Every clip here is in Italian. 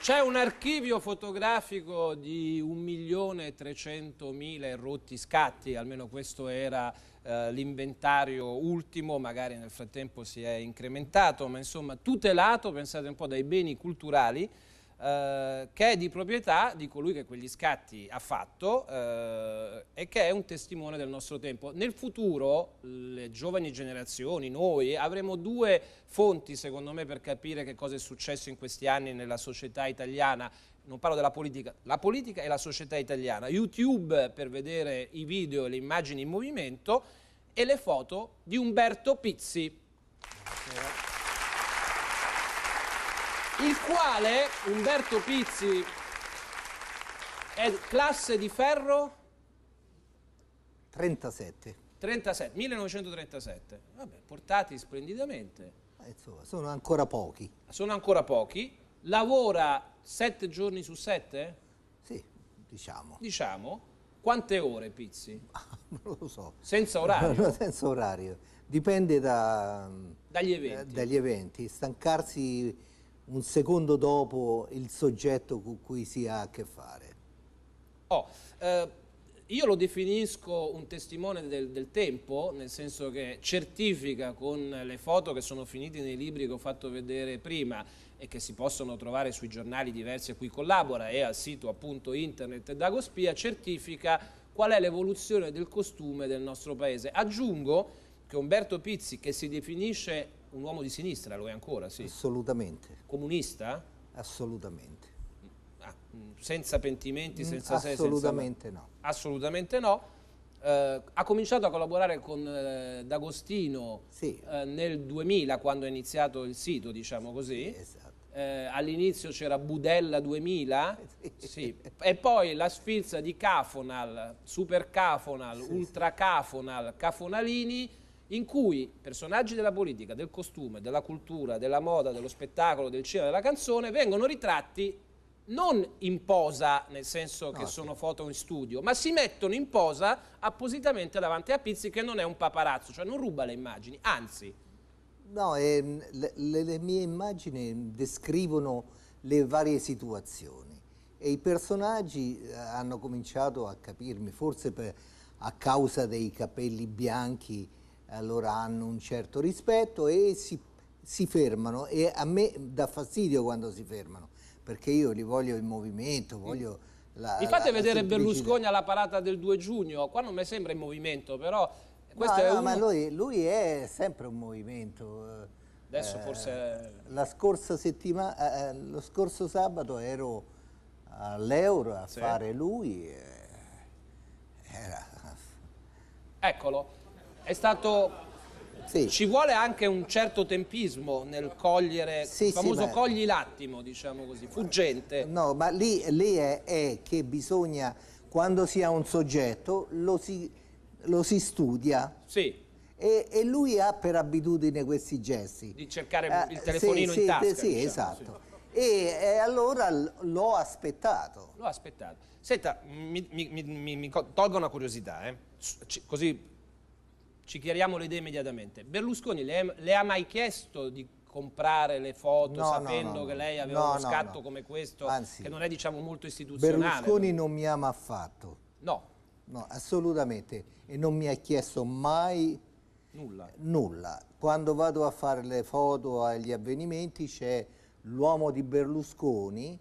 C'è un archivio fotografico di 1.300.000 rotti scatti, almeno questo era eh, l'inventario ultimo, magari nel frattempo si è incrementato, ma insomma tutelato, pensate un po', dai beni culturali eh, che è di proprietà di colui che quegli scatti ha fatto eh, e che è un testimone del nostro tempo. Nel futuro le giovani generazioni, noi, avremo due fonti secondo me per capire che cosa è successo in questi anni nella società italiana non parlo della politica, la politica e la società italiana, YouTube per vedere i video e le immagini in movimento e le foto di Umberto Pizzi. Buonasera il quale, Umberto Pizzi, è classe di ferro? 37. 37, 1937. Vabbè, portati splendidamente. Eh, insomma, sono ancora pochi. Sono ancora pochi. Lavora sette giorni su sette? Sì, diciamo. Diciamo. Quante ore Pizzi? non lo so. Senza orario? senza orario. Dipende da, dagli, eventi. Da, eh, dagli eventi. Stancarsi un secondo dopo il soggetto con cui si ha a che fare. Oh, eh, io lo definisco un testimone del, del, tempo, nel senso che certifica con le foto che sono finite nei libri che ho fatto vedere prima e che si possono trovare sui giornali diversi a cui collabora e al sito appunto internet Dagospia, certifica qual è l'evoluzione del costume del nostro paese. Aggiungo che Umberto Pizzi, che si definisce un uomo di sinistra, lo è ancora, sì. Assolutamente. Comunista? Assolutamente. Mm, ah, mm, senza pentimenti, mm, senza sé, Assolutamente senza... no. Assolutamente no. Eh, ha cominciato a collaborare con eh, D'Agostino sì. eh, nel 2000 quando è iniziato il sito, diciamo così. Sì, esatto. Eh, all'inizio c'era Budella 2000 sì. e poi la sfilza di Cafonal, Super Cafonal, Ultra Cafonal, Cafonalini in cui personaggi della politica, del costume, della cultura, della moda, dello spettacolo, del cinema, della canzone vengono ritratti non in posa, nel senso che no, ah, sono foto in studio, ma si mettono in posa appositamente davanti a Pizzi che non è un paparazzo, cioè non ruba le immagini, anzi. No, ehm, le, le mie immagini descrivono le varie situazioni e i personaggi eh, hanno cominciato a capirmi, forse per, a causa dei capelli bianchi allora hanno un certo rispetto e si, si fermano e a me dà fastidio quando si fermano perché io li voglio in movimento, mm. voglio... La, Mi fate la, vedere la Berlusconi alla parata del 2 giugno, qua non mi sembra in movimento, però... Questo no, è no, un... ma lui, lui, è sempre un movimento. Eh, Adesso eh, forse... La scorsa settimana, eh, eh, lo scorso sabato ero all'Euro a sì. fare lui. Eh, era... Eccolo è stato... Sì. Ci vuole anche un certo tempismo nel cogliere, sì, il famoso ma... cogli l'attimo, diciamo così, fuggente. No, ma lì, lì è, è, che bisogna, quando si ha un soggetto, lo si, lo si studia. Sì. E, e, lui ha per abitudine questi gesti. Di cercare eh, il telefonino sì, in tasca. Sì, diciamo, esatto. E, e, allora l'ho aspettato. L'ho aspettato. Senta, mi, mi, mi, mi, tolgo una curiosità, eh. così ci chiariamo le idee immediatamente. Berlusconi le, le ha mai chiesto di comprare le foto no, sapendo no, no, che lei aveva uno scatto come questo Anzi, che non è diciamo molto istituzionale Berlusconi non mi ama affatto no no assolutamente e non mi ha chiesto mai nulla, nulla. quando vado a fare le foto agli avvenimenti c'è l'uomo di Berlusconi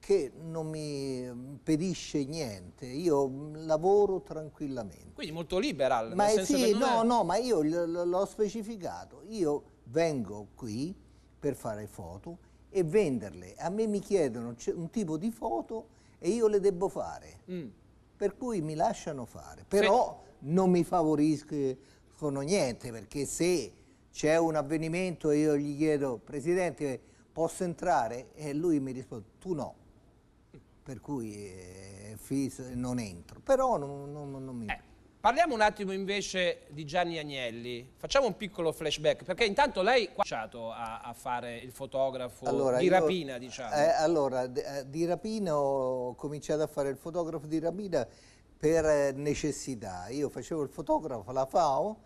che non mi impedisce niente, io lavoro tranquillamente. Quindi molto liberal. Ma nel eh sì, no, è... no, ma io l'ho specificato, io vengo qui per fare foto e venderle. A me mi chiedono un tipo di foto e io le devo fare. Mm. Per cui mi lasciano fare, però sì. non mi favoriscono niente, perché se c'è un avvenimento e io gli chiedo, Presidente, posso entrare? E lui mi risponde, tu no per cui eh, non entro, però non, non, non mi... Eh, parliamo un attimo invece di Gianni Agnelli, facciamo un piccolo flashback, perché intanto lei ha cominciato a, a fare il fotografo allora, di rapina, io, diciamo. Eh, allora, eh, di rapina ho cominciato a fare il fotografo di rapina per eh, necessità, io facevo il fotografo alla FAO,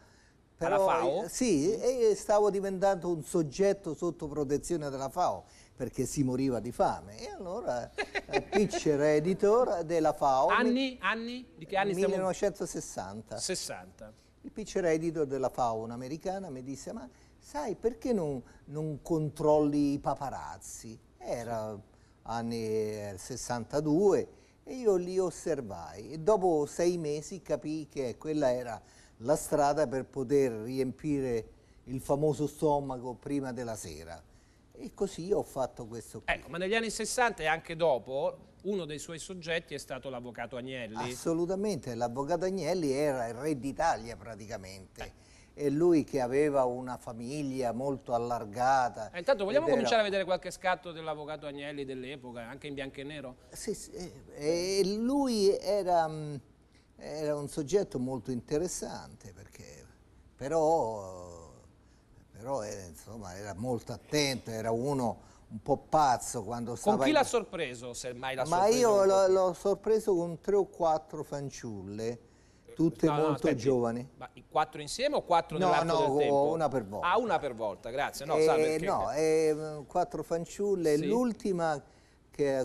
però, eh, alla FAO? Sì, e stavo diventando un soggetto sotto protezione della FAO perché si moriva di fame. E allora eh, Pitch era editor della FAO. Anni? anni? Di che anni 1960. 60. Il pitcher editor della FAO, un'americana, mi disse ma sai perché non, non controlli i paparazzi? Era anni 62 eh, e io li osservai e dopo sei mesi capì che quella era la strada per poter riempire il famoso stomaco prima della sera. E così ho fatto questo qui. Ecco, ma negli anni 60 e anche dopo uno dei suoi soggetti è stato l'avvocato Agnelli. Assolutamente, l'avvocato Agnelli era il re d'Italia praticamente. Eh. E lui che aveva una famiglia molto allargata. Eh, intanto vogliamo era... cominciare a vedere qualche scatto dell'avvocato Agnelli dell'epoca, anche in bianco e nero? Sì, sì. Eh, eh, e lui era, mm, era un soggetto molto interessante perché però però era, eh, insomma, era molto attento, era uno un po' pazzo quando stava... Con chi in... l'ha sorpreso, se mai l'ha sorpreso? Ma io l'ho sorpreso con tre o quattro fanciulle, tutte eh, no, no, molto aspetti, giovani. Ma quattro insieme o quattro no, nell'arco no, del tempo? No, una per volta. Ah, una per volta, grazie. No, eh, no eh, quattro fanciulle, sì. l'ultima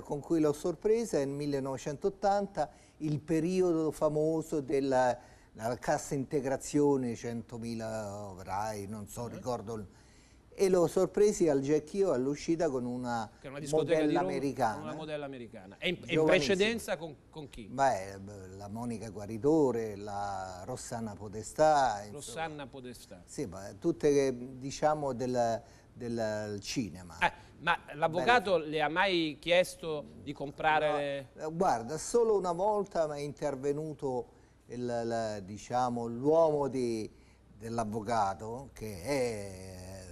con cui l'ho sorpresa è nel 1980, il periodo famoso della la cassa integrazione 100.000 ovrai, non so, mm. ricordo e lo sorpresi al Gecchio all'uscita con una, una modella americana. Una modella americana. E in, in precedenza con, con, chi? Beh, la Monica Guaritore, la Rossana Podestà. Rossana Podestà. Sì, ma tutte che, diciamo del, del cinema. Eh, ma l'avvocato le ha mai chiesto di comprare... No, eh, guarda, solo una volta mi è intervenuto Diciamo, l'uomo diciamo, dell'avvocato che è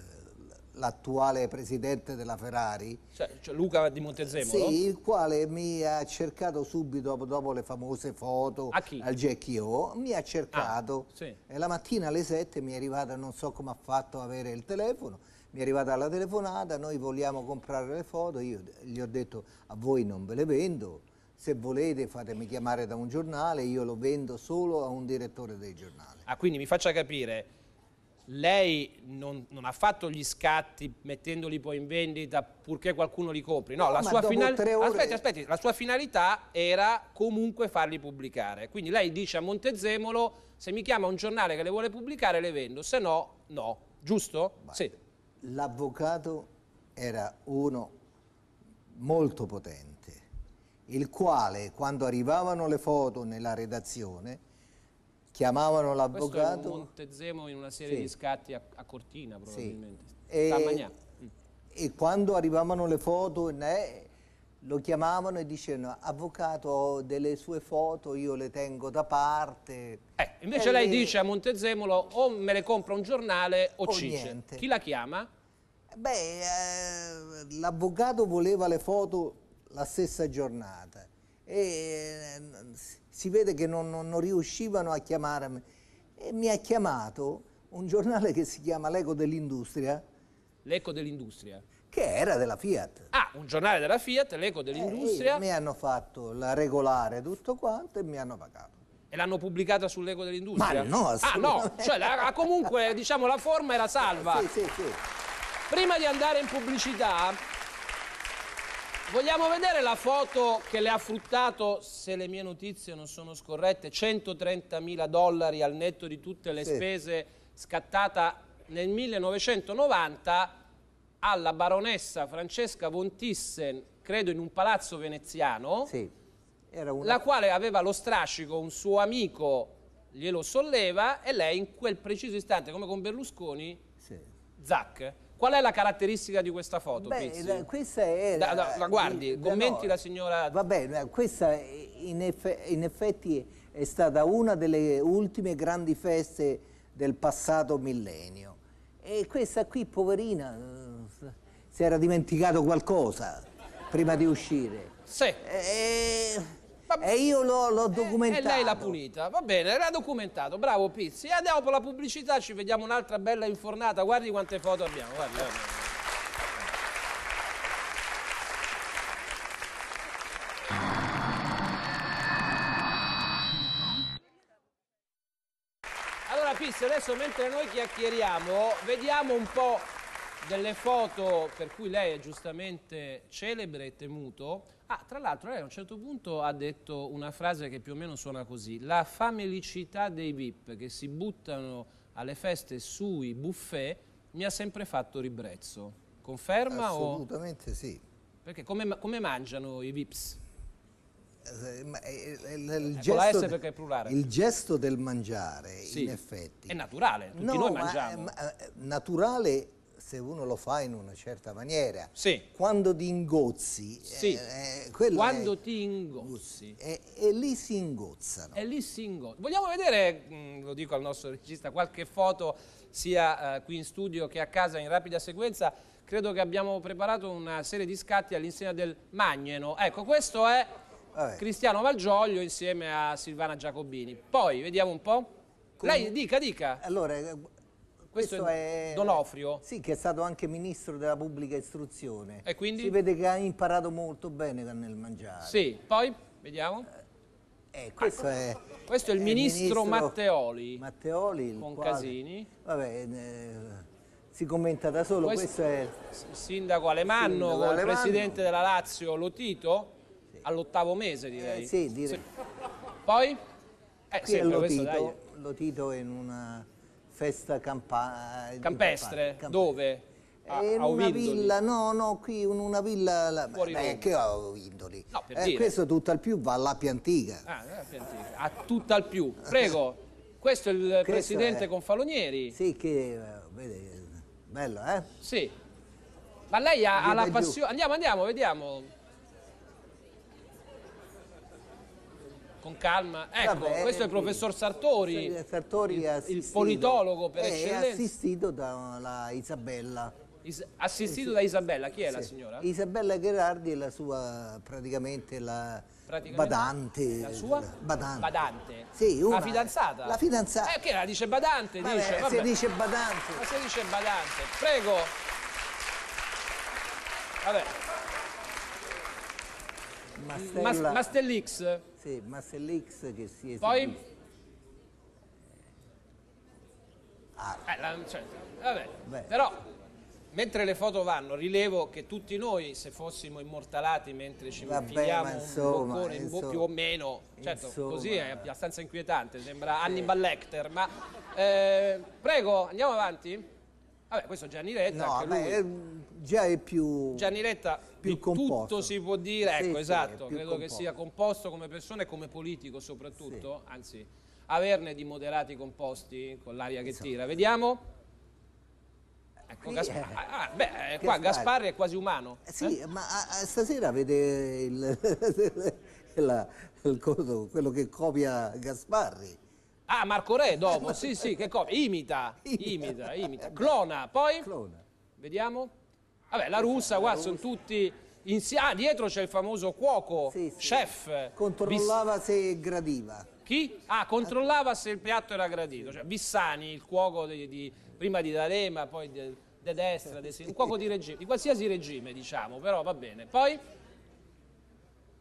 l'attuale presidente della Ferrari cioè, cioè Luca di Montezemolo sì, il quale mi ha cercato subito dopo le famose foto al Gecchio mi ha cercato ah, sì. e la mattina alle 7 mi è arrivata non so come ha fatto avere il telefono mi è arrivata la telefonata noi vogliamo comprare le foto io gli ho detto a voi non ve le vendo se volete fatemi chiamare da un giornale, io lo vendo solo a un direttore dei giornali. Ah, quindi mi faccia capire, lei non, non, ha fatto gli scatti mettendoli poi in vendita purché qualcuno li copri? no, no la, sua final... ore... aspetti, aspetti. la sua finalità era comunque farli pubblicare, quindi lei dice a Montezemolo se mi chiama un giornale che le vuole pubblicare le vendo, se no, no, giusto? Vai. Sì. L'avvocato era uno molto potente il quale quando arrivavano le foto nella redazione chiamavano l'avvocato... Questo è un Montezemo in una serie sì. di scatti a, a Cortina probabilmente, sì. e, mm. e, quando arrivavano le foto né, lo chiamavano e dicevano avvocato delle sue foto io le tengo da parte... Eh, invece e lei le... dice a Montezemolo o me le compra un giornale o, o cince. Niente. Chi la chiama? Beh, eh, l'avvocato voleva le foto la stessa giornata e ehm, si vede che non, non, non riuscivano a chiamarmi e mi ha chiamato un giornale che si chiama L'Eco dell'Industria. L'Eco dell'Industria? Che era della Fiat. Ah, un giornale della Fiat, L'Eco dell'Industria. Eh, mi hanno fatto la regolare tutto quanto e mi hanno pagato. E l'hanno pubblicata sull'Eco dell'Industria? Ma no, Ah no, cioè la, comunque diciamo la forma era salva. Sì, sì, sì. Prima di andare in pubblicità Vogliamo vedere la foto che le ha fruttato, se le mie notizie non sono scorrette, 130 mila dollari al netto di tutte le sì. spese scattata nel 1990 alla baronessa Francesca von Thyssen, credo in un palazzo veneziano, sì. una... la quale aveva lo strascico, un suo amico glielo solleva e lei in quel preciso istante, come con Berlusconi, sì. Zac. Qual è la caratteristica di questa foto? Beh, la, questa è... Da, da, la, guardi, di, commenti no, la signora... Va bene, questa in, eff, in effetti è stata una delle ultime grandi feste del passato millennio. E questa qui, poverina, eh, si era dimenticato qualcosa prima di uscire. Sì. E eh, e io l'ho, documentato. E, eh, e lei l'ha punita. Va bene, era documentato. Bravo Pizzi. E andiamo per la pubblicità, ci vediamo un'altra bella infornata. Guardi quante foto abbiamo. Guardi, guardi. Allora Pizzi, adesso mentre noi chiacchieriamo, vediamo un po' delle foto per cui lei è giustamente celebre e temuto. Ah, tra l'altro lei a un certo punto ha detto una frase che più o meno suona così. La famelicità dei VIP che si buttano alle feste sui buffet mi ha sempre fatto ribrezzo. Conferma? Assolutamente o... sì. Perché come, come mangiano i VIPs? Eh, eh, il, il, eh, gesto, il, gesto, del mangiare sì. in effetti è naturale, tutti no, noi mangiamo ma, ma, naturale se uno lo fa in una certa maniera. Sì. Quando ti ingozzi, sì. eh, eh quando è, ti ingozzi. E, e, lì si ingozzano. E lì si ingozzano. Vogliamo vedere, mm, lo dico al nostro regista, qualche foto sia eh, qui in studio che a casa in rapida sequenza. Credo che abbiamo preparato una serie di scatti all'insegna del Magneno. Ecco, questo è Vabbè. Cristiano Valgioglio insieme a Silvana Giacobini. Poi, vediamo un po'. Come... Lei dica, dica. Allora, eh, questo, Questo è, è Donofrio? Sì, che è stato anche ministro della pubblica istruzione. E quindi? Si vede che ha imparato molto bene nel mangiare. Sì, poi vediamo. Eh, questo, ah, è, questo, è, il ministro, ministro Matteoli. Matteoli con quale, Casini. Vabbè, eh, si commenta da solo. Questo, questo è il sindaco Alemanno, sindaco con Alemanno. il presidente della Lazio Lotito, sì. all'ottavo mese direi. Eh, sì, direi. Sì. Poi? Eh, sempre, Lotito, Lotito in una festa campa campestre, campestre, dove? A, eh, in a una villa, no, no, qui in una villa beh, che ho Ovindoli. No, per eh, dire. Questo tutt'al più va all'Appia Antica. Ah, eh, all'Appia Antica, a tutt'al più. Prego, questo è il questo presidente è... Confalonieri. Sì, che eh, vede, bello, eh? Sì. Ma lei ha, ha la passione. Andiamo, andiamo, vediamo. con calma. Ecco, Vabbè, questo è il eh, professor Sartori, Sartori il, il politologo per è eccellenza. È assistito da Isabella. Is assistito da Isabella, chi è sì. la signora? Isabella Gherardi è la sua, praticamente la praticamente badante. La sua? Badante. badante. Sì, una. La fidanzata? La fidanzata. Eh, che la dice badante? Vabbè, dice, vabbè. Se dice badante. Ma se dice badante. Prego. Vabbè. Mastella. Mas Mastellix. Sì, ma se l'X che si è... Poi? Eh. Ah. Eh, la, cioè, vabbè. Beh. Però, mentre le foto vanno, rilevo che tutti noi, se fossimo immortalati mentre ci vabbè, infiliamo insomma, un boccone, insomma, bo più o meno, certo, insomma, così è abbastanza inquietante, sembra sì. Hannibal Lecter, ma... Eh, prego, andiamo avanti? Vabbè, questo è Gianni Retta, no, beh, eh, già è più... Gianni Retta più composto. Tutto si può dire, ecco, sì, esatto, credo composto. che sia composto come persona e come politico soprattutto, sì. anzi, averne di moderati composti con l'aria che esatto. tira. Vediamo. Ecco, Gaspar ah, ah, beh, eh, Gasparri. qua Gasparri è quasi umano. Eh, sì, eh? ma ah, ah, stasera vede il, la, il, quello che copia Gasparri. Ah, Marco Re dopo, sì, sì, che copia. Imita, imita, imita. Eh, clona, poi? Clona. Vediamo. Vabbè, la russa, guarda, sono tutti... Ah, dietro c'è il famoso cuoco, sì, sì. chef. Controllava se gradiva. Chi? Ah, controllava se il piatto era gradito. Cioè, Bissani, il cuoco di, di, prima di D'Arema, poi di, di destra, di sinistra, un cuoco di, regime, di qualsiasi regime, diciamo, però va bene. Poi...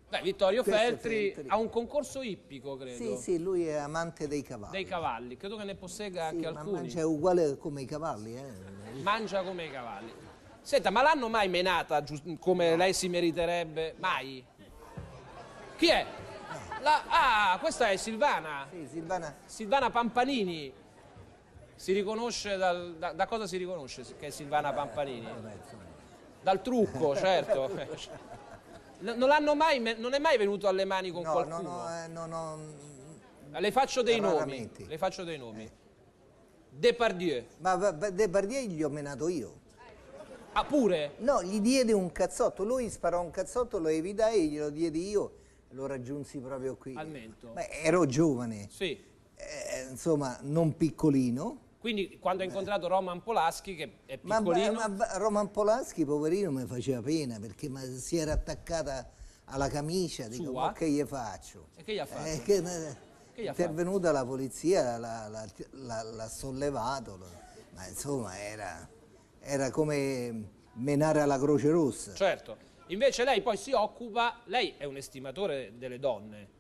Beh, Vittorio Feltri, Feltri, ha un concorso ippico, credo. Sì, sì, lui è amante dei cavalli. Dei cavalli, credo che ne possegga sì, anche ma alcuni. mangia uguale come i cavalli, eh. Mangia come i cavalli. Senta, ma l'hanno mai menata come lei si meriterebbe? Mai? Chi è? La... Ah, questa è Silvana. Sì, Silvana. Silvana Pampanini. Si riconosce dal... da... da, cosa si riconosce che è Silvana Pampanini? Eh, dal trucco, certo. non, mai... non, è mai venuto alle mani con no, qualcuno? No, no, eh, no, no. Le faccio dei nomi. Le faccio dei nomi. Eh. Depardieu. Ma, ma Depardieu gli ho menato io. Ah, pure? No, gli diede un cazzotto, lui sparò un cazzotto, lo evitai, glielo diedi io, lo raggiunsi proprio qui. Al mento? Beh, ero giovane. Sì. Eh, insomma, non piccolino. Quindi quando ha incontrato Roman Polaschi, che è piccolino... Ma, ma, ma Roman Polaschi, poverino, mi faceva pena, perché si era attaccata alla camicia, dico, Sua? ma che gli faccio? E che gli ha eh, fatto? Eh, che, che gli ha intervenuta fatto? la polizia, l'ha sollevato, ma insomma era era come menare alla Croce Rossa. Certo. Invece lei poi si occupa, lei è un estimatore delle donne.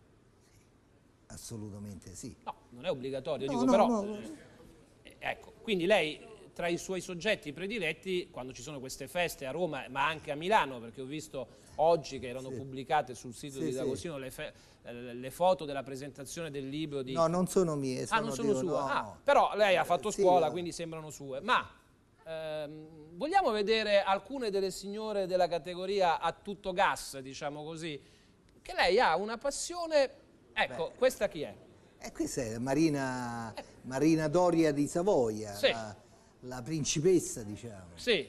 Assolutamente sì. No, non è obbligatorio, no, dico no, però... No. Eh, ecco, quindi lei tra i suoi soggetti prediletti, quando ci sono queste feste a Roma, ma anche a Milano, perché ho visto oggi che erano sì. pubblicate sul sito sì, di D'Agostino sì. le, eh, le, foto della presentazione del libro di... No, non sono mie, sono Ah, non sono devo, sue. Ah, però lei ha fatto eh, scuola, quindi sembrano sue. Ma Ehm, vogliamo vedere alcune delle signore della categoria a tutto gas, diciamo così, che lei ha una passione, ecco, Beh. questa chi è? Eh, questa è Marina, eh. Marina Doria di Savoia, sì. la, la principessa, diciamo. Sì,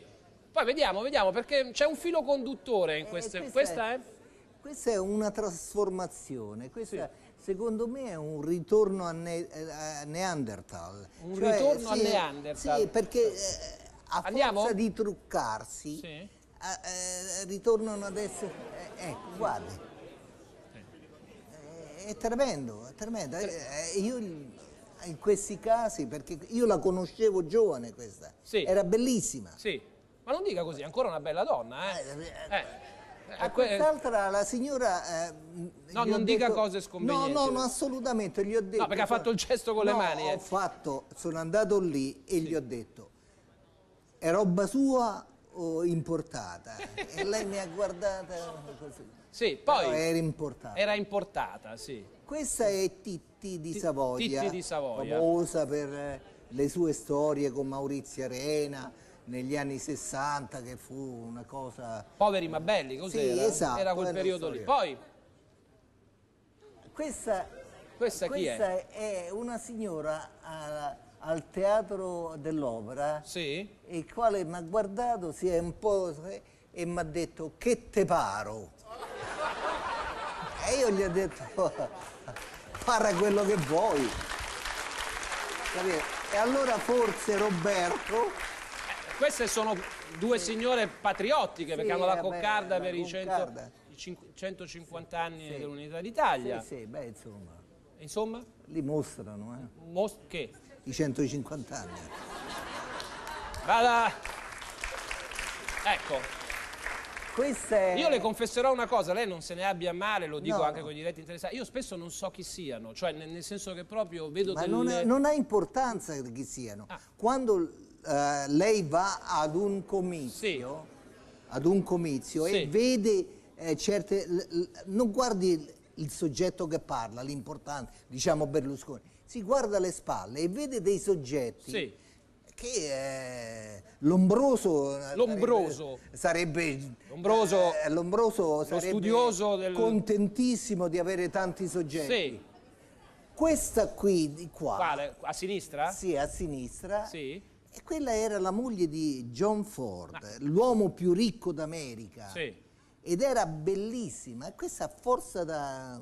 poi vediamo, vediamo, perché c'è un filo conduttore in eh, queste... Eh, questa, questa, è, questa, è? una trasformazione, questa sì. secondo me è un ritorno a, ne eh, a Neanderthal. Un cioè, ritorno sì, a Neanderthal. Sì, perché eh, a Andiamo? forza di truccarsi sì. eh, eh ritornano ad essere... Eh, ecco, guardi. Eh, è tremendo, è tremendo. Io in questi casi, perché io la conoscevo giovane questa, sì. era bellissima. Sì, ma non dica così, è ancora una bella donna, eh. A quest'altra la signora... Eh, no, non dica detto, cose sconvenienti. No, no, assolutamente, gli ho detto... No, perché ha fatto il gesto con no, le mani. Eh. ho fatto, sono andato lì e sì. gli ho detto, è roba sua o importata? e lei mi ha guardata così. Sì, poi Però era importata. Era importata, sì. Questa è Titti di Savoia, Titti di Savoia. famosa per le sue storie con Maurizio Arena negli anni 60 che fu una cosa... Poveri ma belli, così Sì, esatto, era quel periodo lì. Poi... Questa, questa, questa è? è? una signora... Alla, ah, al teatro dell'opera sì. il quale mi ha guardato, si è un po' e mi ha detto che te paro. e io gli ho detto para quello che vuoi. E allora forse Roberto... queste sono due signore patriottiche perché sì, hanno la coccarda beh, per la i, Cento, i 150 anni sì. dell'Unità d'Italia. Sì, sì, beh insomma. Insomma? Li mostrano, eh. Most che? i 150 anni. Vada! Ecco. Queste... Io le confesserò una cosa, lei non se ne abbia male, lo dico no. anche con i diretti interessati. Io spesso non so chi siano, cioè nel, senso che proprio vedo Ma delle... non, non ha importanza chi siano. Ah. Quando eh, lei va ad un comizio, sì. ad un comizio sì. e vede eh, certe... non guardi il soggetto che parla, l'importante, diciamo Berlusconi si guarda le spalle e vede dei soggetti sì. che eh, l'ombroso eh, l'ombroso sarebbe, l'ombroso, eh, l'ombroso sarebbe studioso del... contentissimo di avere tanti soggetti. Sì. Questa qui di qua. Quale? A sinistra? Sì, a sinistra. Sì. E quella era la moglie di John Ford, ah. l'uomo più ricco d'America. Sì. Ed era bellissima. E questa forza da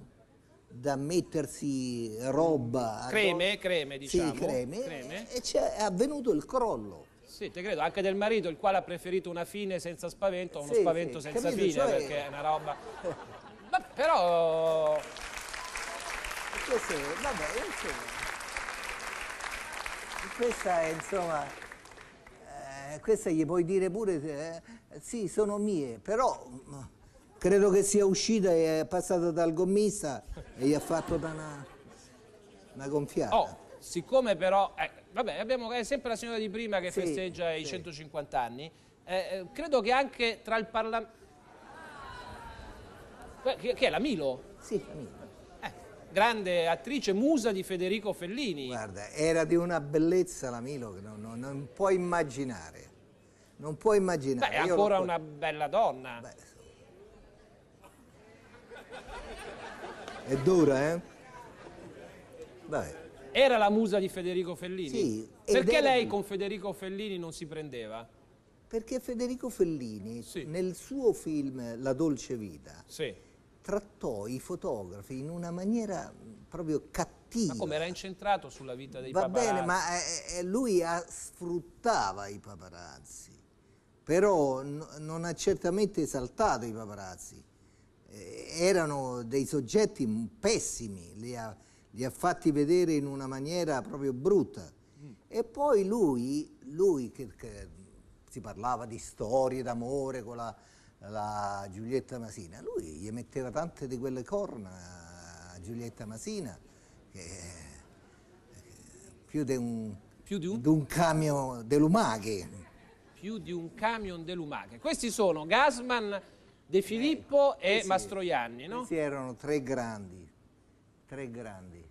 da mettersi roba. Creme, creme diciamo. Sì, creme. creme. E è avvenuto il crollo. Sì, te credo, anche del marito, il quale ha preferito una fine senza spavento a uno sì, spavento sì, senza capito, fine, cioè... perché è una roba... Ma però... questo, cioè, sì, vabbè, insomma... Questa è, insomma... Eh, questa gli puoi dire pure... Eh, sì, sono mie, però mm, Credo che sia uscita e è passata dal gommista e gli ha fatto una, una gonfiata. Oh, siccome però... Eh, vabbè, abbiamo, è sempre la signora di prima che sì, festeggia sì. i 150 anni. Eh, eh, credo che anche tra il Parlamento... Che, che, è la Milo? Sì, la Milo. Eh, grande attrice, musa di Federico Fellini. Guarda, era di una bellezza la Milo che non, non, non puoi immaginare. Non puoi immaginare. Beh, è ancora una bella donna. Beh, È dura, eh? Dai. Era la musa di Federico Fellini? Sì. Perché era... lei con Federico Fellini non si prendeva? Perché Federico Fellini, sì. nel suo film La dolce vita, sì. trattò i fotografi in una maniera proprio cattiva. Ma come era incentrato sulla vita dei Va paparazzi? Va bene, ma eh, eh, eh, lui sfruttava i paparazzi, però non ha certamente esaltato i paparazzi erano dei soggetti pessimi, li ha, li ha, fatti vedere in una maniera proprio brutta. Mm. E poi lui, lui che, che, si parlava di storie d'amore con la, la, Giulietta Masina, lui gli metteva tante di quelle corna a Giulietta Masina, che, che più di un, più di un? un camion dell'Umaghe. Più di un camion dell'Umaghe. Questi sono Gasman De eh, Filippo eh, e sì, Mastroianni, no? Questi erano tre grandi, tre grandi.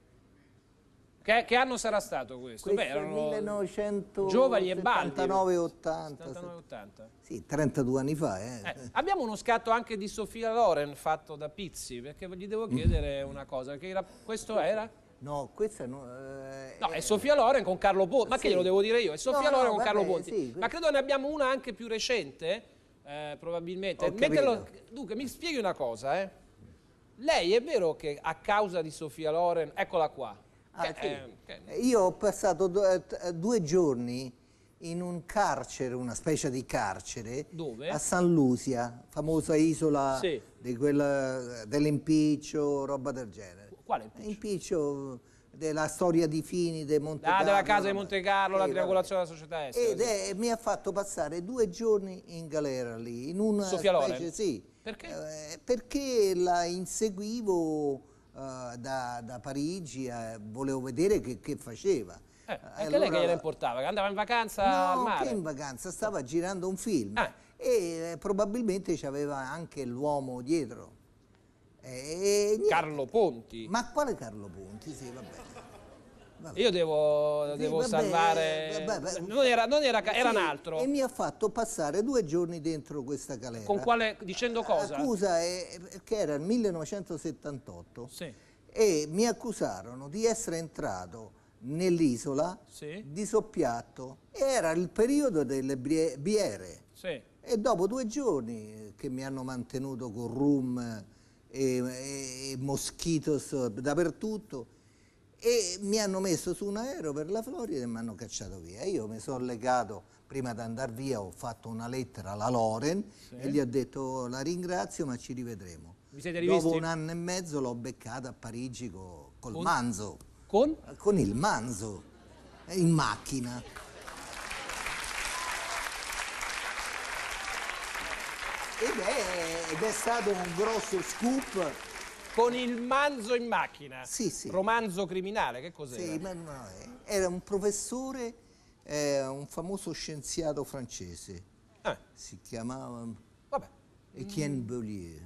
Che, che anno sarà stato questo? Questo Beh, erano 1979, giovani e baldi. 80, 80. Sì, 32 anni fa. Eh. Eh, abbiamo uno scatto anche di Sofia Loren fatto da Pizzi, perché gli devo chiedere mm. una cosa. Era, questo era? No, questa no, eh, no. è eh, Sofia Loren con Carlo Ponti. Ma sì. che glielo devo dire io? È Sofia no, Loren no, con vabbè, Carlo Ponti. Sì, ma credo ne abbiamo una anche più recente eh, probabilmente. Metterlo... Dunque, mi spieghi una cosa, eh? Lei è vero che a causa di Sofia Loren, eccola qua. Ah, che, sì. eh, eh Io ho passato due, eh, due giorni in un carcere, una specie di carcere, Dove? a San Lucia, famosa isola sì. Eh, dell'impiccio, roba del genere. Quale impiccio? Impiccio della storia di Fini, de Monte ah, della casa di Monte Carlo, la triangolazione della società estera. Ed è, mi ha fatto passare due giorni in galera lì, in una Soffialone. specie, sì. Perché? Eh, perché la inseguivo eh, da, da, Parigi, eh, volevo vedere che, che faceva. Eh, anche allora, eh, lei che gliela importava? Che andava in vacanza no, al mare? No, che in vacanza, stava girando un film ah. e eh, probabilmente ci aveva anche l'uomo dietro. Eh, Carlo Ponti. Ma quale Carlo Ponti? Sì, va Vabbè. Io devo, sì, devo vabbè, salvare... Vabbè, non era, non era, era sì, un altro. E mi ha fatto passare due giorni dentro questa calera. Con quale, dicendo ah, cosa? Accusa, eh, che era il 1978. Sì. E mi accusarono di essere entrato nell'isola di soppiatto. Era il periodo delle biere. E dopo due giorni che mi hanno mantenuto con rum e, e moschitos dappertutto e mi hanno messo su un aereo per la Florida e mi hanno cacciato via. Io mi sono legato, prima di andare via ho fatto una lettera alla Loren sì. e gli ho detto oh, la ringrazio ma ci rivedremo. Dopo un anno e mezzo l'ho beccata a Parigi co, col con, manzo. Con? Con il manzo, in macchina. Ed è, ed è, stato un grosso scoop. Con il manzo in macchina. Sì, sì. Romanzo criminale, che cos'era? Sì, ma no, era un professore, eh, un famoso scienziato francese. Eh. Si chiamava Vabbè. Etienne mm. Beaulieu.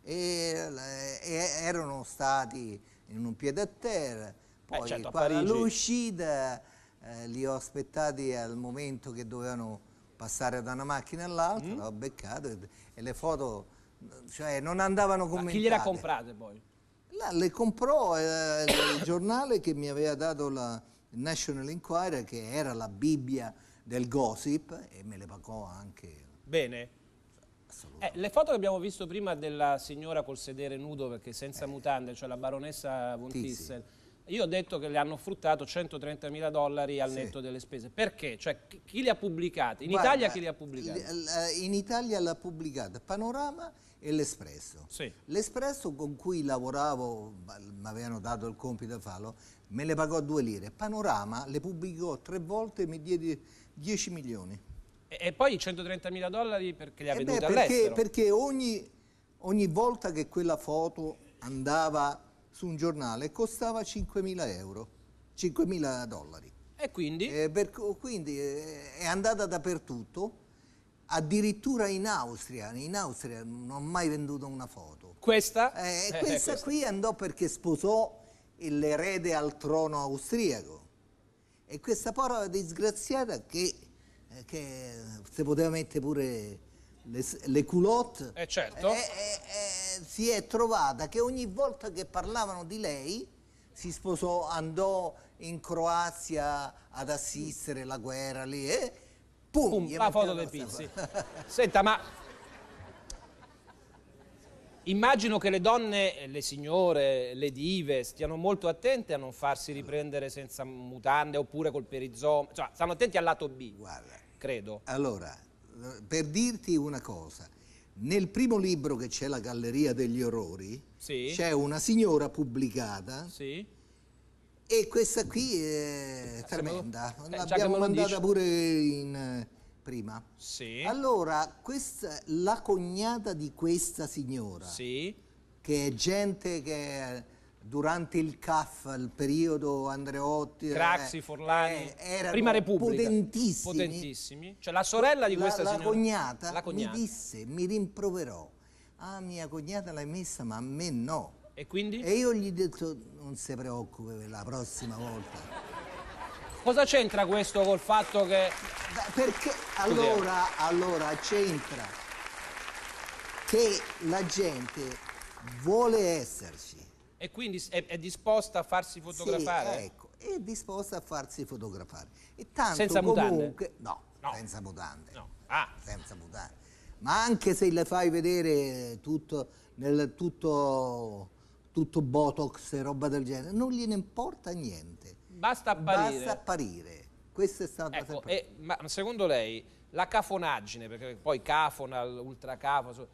E, eh, e, erano stati in un piede a terra, eh, poi eh certo, all'uscita eh, li ho aspettati al momento che dovevano passare da una macchina all'altra, mm. l'ho beccato e, e, le foto cioè, non andavano come. Ma chi gliela comprate poi? La, le comprò eh, il giornale che mi aveva dato la National Inquirer, che era la Bibbia del gossip, e me le pagò anche. Bene. Eh, le foto che abbiamo visto prima della signora col sedere nudo, perché senza eh. mutande, cioè la baronessa Von Tissel io ho detto che le hanno fruttato 130 mila dollari al sì. netto delle spese. Perché? Cioè, chi li ha pubblicati? In Guarda, Italia chi li ha pubblicati? In Italia l'ha pubblicata Panorama e l'Espresso. Sì. L'Espresso con cui lavoravo, mi avevano dato il compito a farlo, me le pagò due lire. Panorama le pubblicò tre volte e mi diede 10 milioni. E, e poi i 130 mila dollari perché li ha eh venduti all'estero? Perché ogni, ogni volta che quella foto andava su un giornale costava 5.000 euro, 5.000 dollari. E quindi? Eh, per, quindi eh, è andata dappertutto, addirittura in Austria, in Austria non ho mai venduto una foto. Questa? Eh, eh, eh questa, questa qui andò perché sposò l'erede al trono austriaco e questa povera disgraziata che, eh, che si poteva mettere pure le, le culotte, eh certo. Eh, eh, eh, si è trovata che ogni volta che parlavano di lei si sposò, andò in Croazia ad assistere la guerra lì e eh, pum, pum la foto dei pizzi. Senta, ma immagino che le donne, le signore, le dive stiano molto attente a non farsi riprendere senza mutande oppure col perizoma, cioè stanno attenti al lato B, Guarda, credo. Allora, per dirti una cosa, nel primo libro che c'è la Galleria degli Orrori, sì. c'è una signora pubblicata sì. e questa qui è tremenda, eh, l'abbiamo mandata pure in, eh, prima. Sì. Allora, questa, la cognata di questa signora, sì. che è gente che durante il CAF, il periodo Andreotti, eh, Craxi, Forlani, eh, Prima Repubblica, potentissimi. potentissimi. Cioè la sorella di la, questa la signora, cognata la cognata mi disse, mi rimproverò, ah mia cognata l'hai messa ma a me no. E quindi? E io gli ho detto, non si preoccupi la prossima volta. Cosa c'entra questo col fatto che... Perché allora, eh. allora c'entra che la gente vuole esserci, e quindi è, è disposta a farsi fotografare? Sì, ecco, è disposta a farsi fotografare. E tanto senza comunque, mutande? No, no, senza mutande. No. Ah. Senza mutande. Ma anche se le fai vedere tutto, nel, tutto, tutto botox e roba del genere, non gliene importa niente. Basta apparire. Basta apparire. Questa è stata ecco, sempre... e, ma secondo lei la cafonaggine, perché poi cafona, ultracafo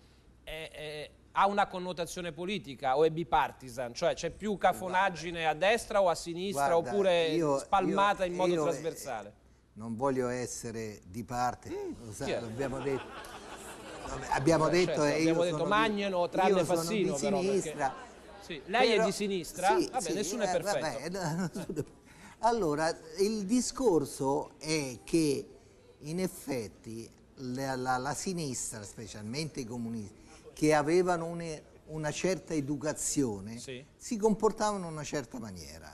è, è, ha una connotazione politica o è bipartisan, cioè c'è più cafonaggine a destra o a sinistra Guarda, oppure io, spalmata io, in modo eh, trasversale? Non voglio essere di parte, mm, lo sa, l'abbiamo certo, detto. Eh, abbiamo Beh, detto, certo, abbiamo detto Magnano tranne Fassino. Di sinistra. perché, sì, lei però, è di sinistra? Sì, vabbè, sì, nessuno è eh, perfetto. Vabbè, allora, il discorso è che in effetti la, la, la sinistra, specialmente i comunisti, che avevano un, una certa educazione sì. si comportavano in una certa maniera.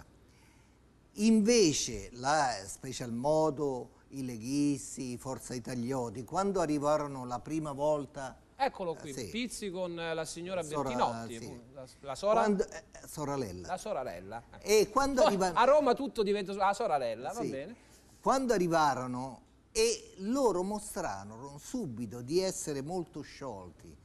Invece, la special modo, i leghisti, Forza Italioti, quando arrivarono la prima volta... Eccolo qui, eh, sì. Pizzi con la signora Sora, Bertinotti, sì. la, la, sora... Quando, eh, soralella. La soralella. E quando Poi, A Roma tutto diventa la soralella, sì. va bene. Quando arrivarono e loro mostrarono subito di essere molto sciolti,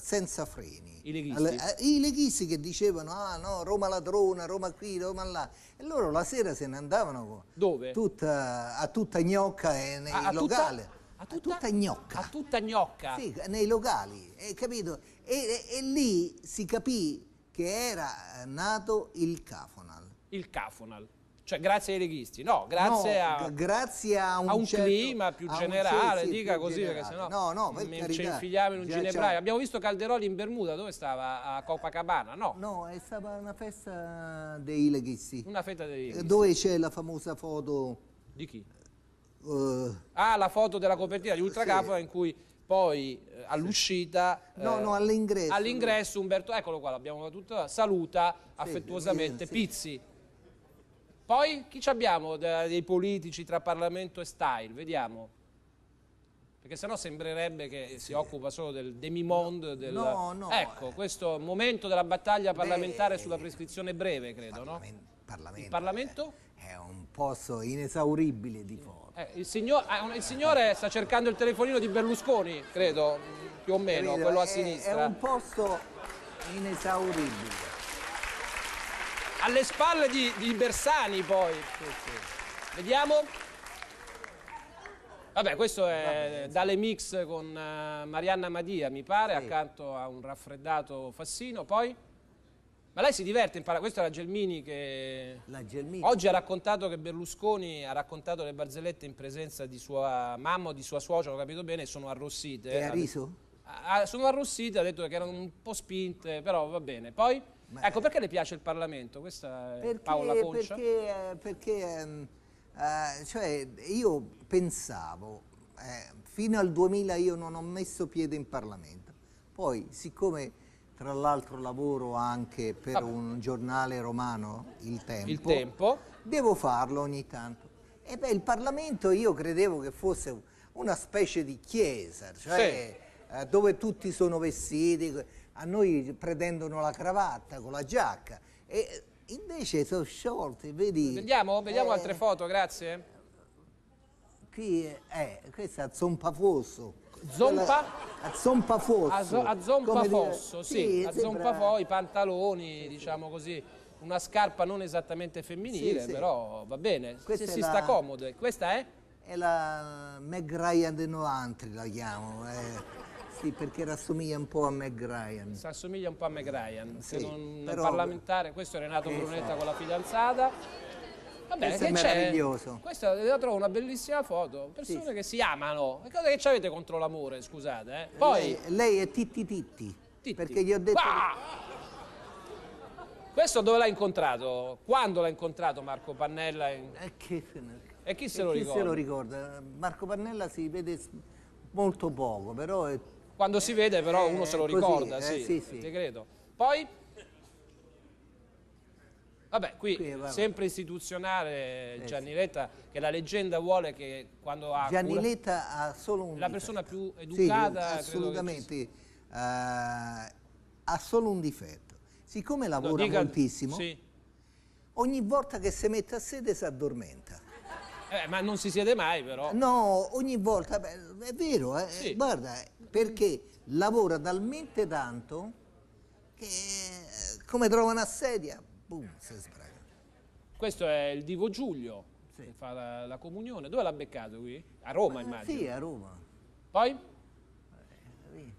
senza freni. I leghisti. Eh, I leghisti che dicevano, ah no, Roma ladrona, Roma qui, Roma là. E loro la sera se ne andavano tutta, a tutta gnocca e nei a, a locali. Tutta, a, tutta, a tutta gnocca. A tutta gnocca. Sì, nei locali, eh, capito? E, e, e, lì si capì che era nato il Cafonal. Il Cafonal. Cioè, grazie ai leghisti, no, grazie, no, a, grazie a, un, a un certo, clima più generale, sì, dica più così generale. perché sennò no, no, per ci infiliamo in un ginebraio. Abbiamo visto Calderoli in Bermuda, dove stava? A Copacabana, no? No, è stata una festa dei leghisti. Una festa dei eh, leghisti. Dove c'è la famosa foto... Di chi? Uh, ah, la foto della copertina di Ultracapo sì. in cui poi eh, all'uscita no, eh, no, all'ingresso All'ingresso Umberto eccolo qua l'abbiamo tutto saluta sì, affettuosamente sì, Pizzi poi chi ci abbiamo dei politici tra Parlamento e Style? Vediamo. Perché sennò sembrerebbe che sì. si occupa solo del demi-monde. No, del... no, no. Ecco, questo momento della battaglia parlamentare Beh, sulla prescrizione breve, credo, parlament no? Parlamento. Il Parlamento? Eh, è un posto inesauribile di forza. Eh, il, signor, ah, il, signore sta cercando il telefonino di Berlusconi, credo, più o meno, Capito? quello a sinistra. È un posto inesauribile alle spalle di, di Bersani poi. Vediamo. Vabbè, questo è Dale Mix con eh, Marianna Madia, mi pare, sì. accanto a un raffreddato Fassino. Poi? Ma lei si diverte, impara. Questa è la Gelmini che la Gelmini. oggi ha raccontato che Berlusconi ha raccontato le barzellette in presenza di sua mamma o di sua suocera, ho capito bene, sono arrossite. E ha riso? sono arrossite, ha detto che erano un po' spinte, però va bene. Poi? Ecco, perché le piace il Parlamento? Questa perché, Paola Concia. Perché, eh, perché ehm, eh, cioè, io pensavo, eh, fino al 2000 io non ho messo piede in Parlamento. Poi, siccome tra l'altro lavoro anche per ah, un giornale romano, Il Tempo, il tempo. devo farlo ogni tanto. E beh, il Parlamento io credevo che fosse una specie di chiesa, cioè sì. eh, dove tutti sono vestiti a noi pretendono la cravatta con la giacca e invece sono sciolti, vedi? Vediamo, vediamo eh, altre foto, grazie. Qui, è eh, questa è Zompafosso. Zompa? A Zompafosso. Eh, a, zo, a Zompafosso, sì, sì, a sembra... fosso, i pantaloni, diciamo così una scarpa non esattamente femminile, sì, sì. però va bene, Questa si, la... sta comodo. Questa è? È la Meg Ryan de 90, la chiamo. È... Eh. Sì, perché rassomiglia un po' a Meg Ryan. Si assomiglia un po' a Meg Ryan, sì, non però... parlamentare, questo è Renato esatto. Brunetta con la fidanzata. Vabbè, questo è meraviglioso. Questa eh, la trovo una bellissima foto, persone sì. che si amano. E cosa che c'avete contro l'amore, scusate, eh? Poi... Lei, lei, è Titti Titti, titti. perché gli ho detto... Bah! Questo dove l'ha incontrato? Quando l'ha incontrato Marco Pannella? In... E, eh, che... e, chi, se, e lo chi se lo ricorda? Marco Pannella si vede molto poco, però è quando si vede però eh, uno se lo ricorda, così, eh, sì, sì, credo. Poi Vabbè, qui, qui sempre istituzionale eh, Gianni Letta, che la leggenda vuole che quando ha... Gianni Letta ha solo un... La persona più educata... Sì, assolutamente. Uh, ha solo un difetto. Siccome lavora no, dica, moltissimo, sì. ogni volta che si mette a sede si addormenta. Eh, ma non si siede mai però. No, ogni volta, beh, è vero, eh, sì. guarda, perché lavora talmente tanto che come trova una sedia, boom, si sbraga. Questo è il divo Giulio sì. che fa la, la, comunione. Dove l'ha beccato qui? A Roma, Ma, eh, immagino. Sì, a Roma. Poi? Eh,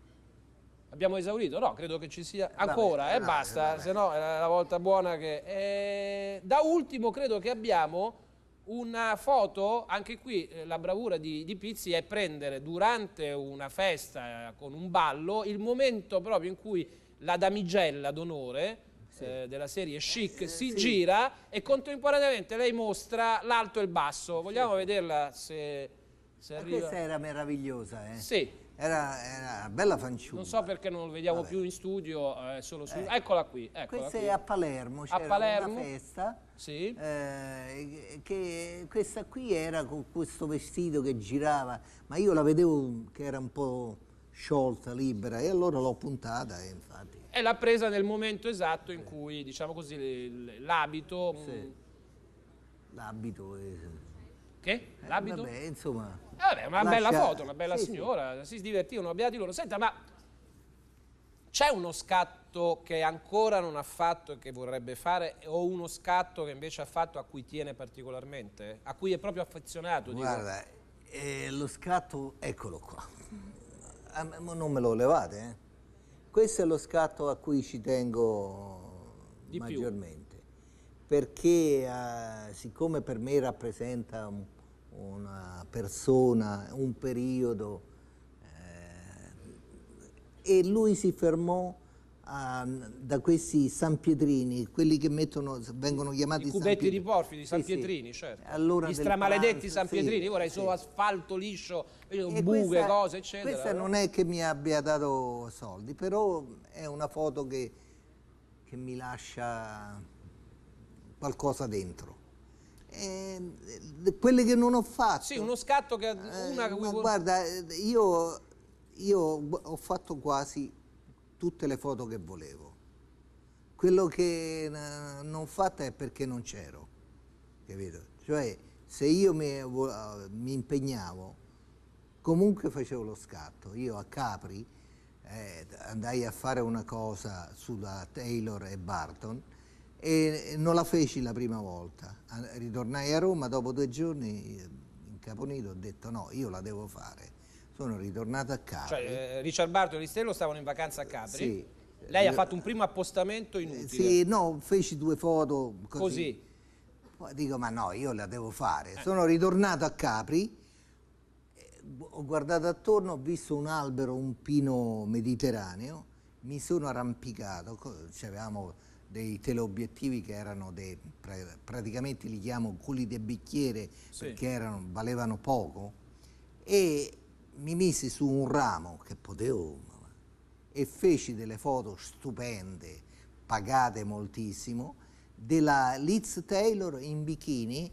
abbiamo esaurito? No, credo che ci sia eh, ancora, e eh, basta, se no è la volta buona che... Eh, da ultimo credo che abbiamo una foto, anche qui eh, la bravura di, di, Pizzi è prendere durante una festa eh, con un ballo il momento proprio in cui la damigella d'onore sì. eh, della serie chic eh, si sì. gira e contemporaneamente lei mostra l'alto e il basso. Vogliamo sì. vederla se, se arriva? Questa era meravigliosa, eh? Sì. Era, era, una bella fanciulla. Non so perché non lo vediamo Vabbè. più in studio, eh, solo su... Eh. Eccola qui. Eccola questa qui. è a Palermo, c'era una festa. Sì. Eh, che questa qui era con questo vestito che girava, ma io la vedevo che era un po' sciolta, libera, e allora l'ho puntata e infatti... E l'ha presa nel momento esatto in cui, diciamo così, l'abito... Sì. Mm, l'abito... Che? Eh, l'abito? vabbè, insomma vabbè, una Lascia... bella foto, una bella sì, signora, sì. si divertivano, abbiati loro. Senta, ma c'è uno scatto che ancora non ha fatto e che vorrebbe fare o uno scatto che invece ha fatto a cui tiene particolarmente? A cui è proprio affezionato? Guarda, eh, lo scatto, eccolo qua. Ah, non me lo levate, eh? Questo è lo scatto a cui ci tengo Di maggiormente. Più. Perché eh, siccome per me rappresenta un una persona, un periodo eh, e lui si fermò a, da questi San Pietrini, quelli che mettono, vengono chiamati I cubetti di porfidi, certo. San sì, Pietrini, sì. certo. Allora Gli stramaledetti San Pietrini, sì, vorrei solo asfalto liscio, eh, buche, questa, cose, eccetera. Questa non è che mi abbia dato soldi, però è una foto che, che mi lascia qualcosa dentro eh, quelle che non ho fatto. Sì, uno scatto che... Eh, una... Eh, guarda, io, io ho fatto quasi tutte le foto che volevo. Quello che non ho fatta è perché non c'ero, capito? Cioè, se io mi, mi, impegnavo, comunque facevo lo scatto. Io a Capri eh, andai a fare una cosa sulla Taylor e Barton, e non la feci la prima volta. Ritornai a Roma, dopo due giorni eh, in Caponito ho detto no, io la devo fare. Sono ritornato a Capri. Cioè, eh, Richard Barto e Ristello stavano in vacanza a Capri? Sì. Lei io... ha fatto un primo appostamento inutile? Sì, no, feci due foto così. così. Poi dico ma no, io la devo fare. Eh. Sono ritornato a Capri, eh, ho guardato attorno, ho visto un albero, un pino mediterraneo, mi sono arrampicato, cioè dei teleobiettivi che erano dei, praticamente li chiamo culi di bicchiere sì. perché erano, valevano poco e mi misi su un ramo che potevo e feci delle foto stupende pagate moltissimo della Liz Taylor in bikini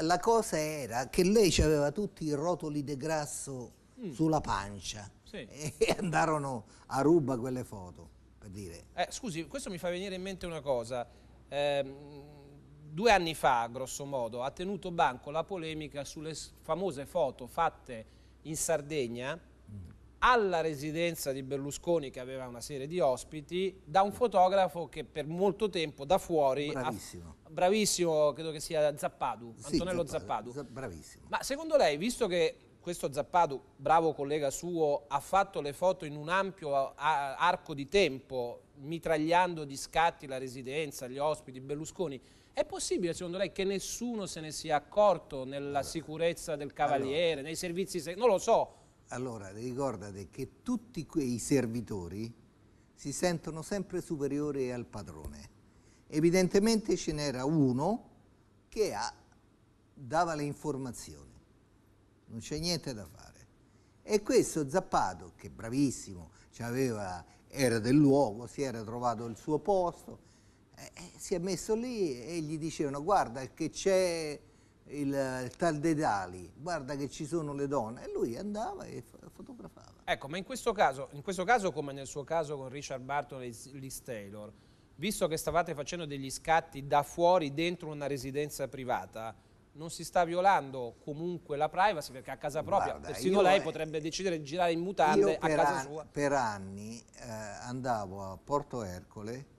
la cosa era che lei ci aveva tutti i rotoli di grasso mm. sulla pancia sì. e andarono a ruba quelle foto per dire. Eh, scusi, questo mi fa venire in mente una cosa. Eh, due anni fa, grosso modo, ha tenuto banco la polemica sulle famose foto fatte in Sardegna mm. alla residenza di Berlusconi che aveva una serie di ospiti da un fotografo che per molto tempo da fuori bravissimo, ha, bravissimo credo che sia Zappadu, sì, Antonello Zappadu, Zappadu. bravissimo. Ma secondo lei, visto che questo Zappato, bravo collega suo, ha fatto le foto in un ampio arco di tempo, mitragliando di scatti la residenza, gli ospiti, Berlusconi. È possibile, secondo lei, che nessuno se ne sia accorto nella sicurezza del Cavaliere, allora, nei servizi... non lo so. Allora, ricordate che tutti quei servitori si sentono sempre superiori al padrone. Evidentemente ce n'era uno che ha, dava le informazioni non c'è niente da fare. E questo Zappato, che bravissimo, era del luogo, si era trovato il suo posto, eh, si è messo lì e gli dicevano guarda che c'è il, il tal Dedali, guarda che ci sono le donne. E lui andava e fotografava. Ecco, ma in questo caso, in questo caso come nel suo caso con Richard Barton e Liz Taylor, visto che stavate facendo degli scatti da fuori dentro una residenza privata, non si sta violando comunque la privacy perché a casa propria, Guarda, persino lei potrebbe decidere di girare in mutande a casa an, sua. Per anni eh, andavo a Porto Ercole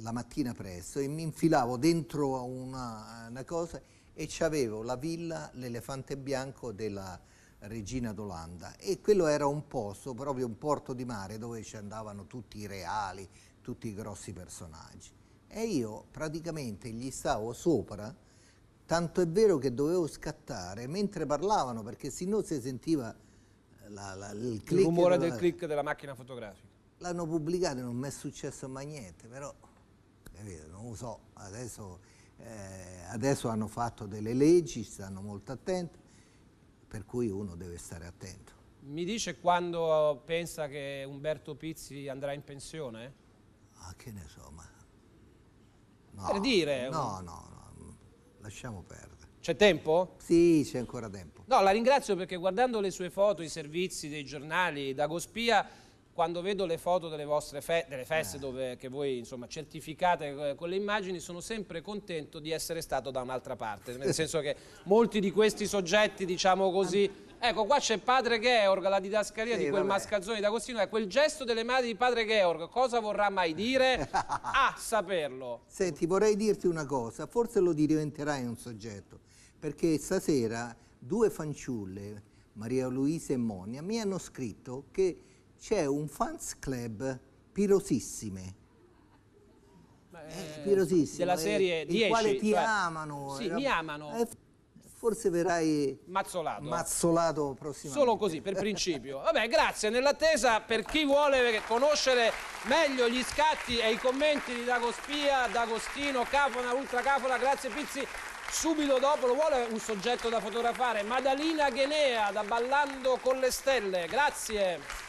la mattina presto e mi infilavo dentro a una, una, cosa e avevo la villa, l'elefante bianco della regina d'Olanda e quello era un posto, proprio un porto di mare dove ci andavano tutti i reali, tutti i grossi personaggi e io praticamente gli stavo sopra Tanto è vero che dovevo scattare mentre parlavano perché sennò si sentiva eh, la, la, il, il rumore della, del click della macchina fotografica. L'hanno pubblicato e non mi è successo mai niente, però capito, non lo so, adesso, eh, adesso hanno fatto delle leggi, stanno molto attenti, per cui uno deve stare attento. Mi dice quando pensa che Umberto Pizzi andrà in pensione? Ah, che ne so, ma... No, per dire... No, no, no lasciamo perdere. C'è tempo? Sì, c'è ancora tempo. No, la ringrazio perché guardando le sue foto, i servizi dei giornali da Gospia, quando vedo le foto delle vostre fe delle feste eh. dove, che voi insomma, certificate eh, con le immagini, sono sempre contento di essere stato da un'altra parte, nel senso che molti di questi soggetti, diciamo così Ecco, qua c'è padre Georg, la didascalia sì, di quel vabbè. mascalzone d'Agostino, è quel gesto delle mani di padre Georg, cosa vorrà mai dire? A saperlo. Senti, vorrei dirti una cosa, forse lo diventerai un soggetto, perché stasera due fanciulle, Maria Luisa e Monia, mi hanno scritto che c'è un fans club pirosissime. Beh, eh, pirosissimo, della eh, serie eh, 10, quale ti cioè, amano. Sì, era, mi amano. Eh, Forse verrai mazzolato. mazzolato prossimamente. Solo così, per principio. Vabbè, grazie. Nell'attesa, per chi vuole conoscere meglio gli scatti e i commenti di Dago Spia, D'Agostino, Cafona, Ultra Cafona, grazie Pizzi, subito dopo lo vuole un soggetto da fotografare. Madalina Ghenea da Ballando con le Stelle. Grazie.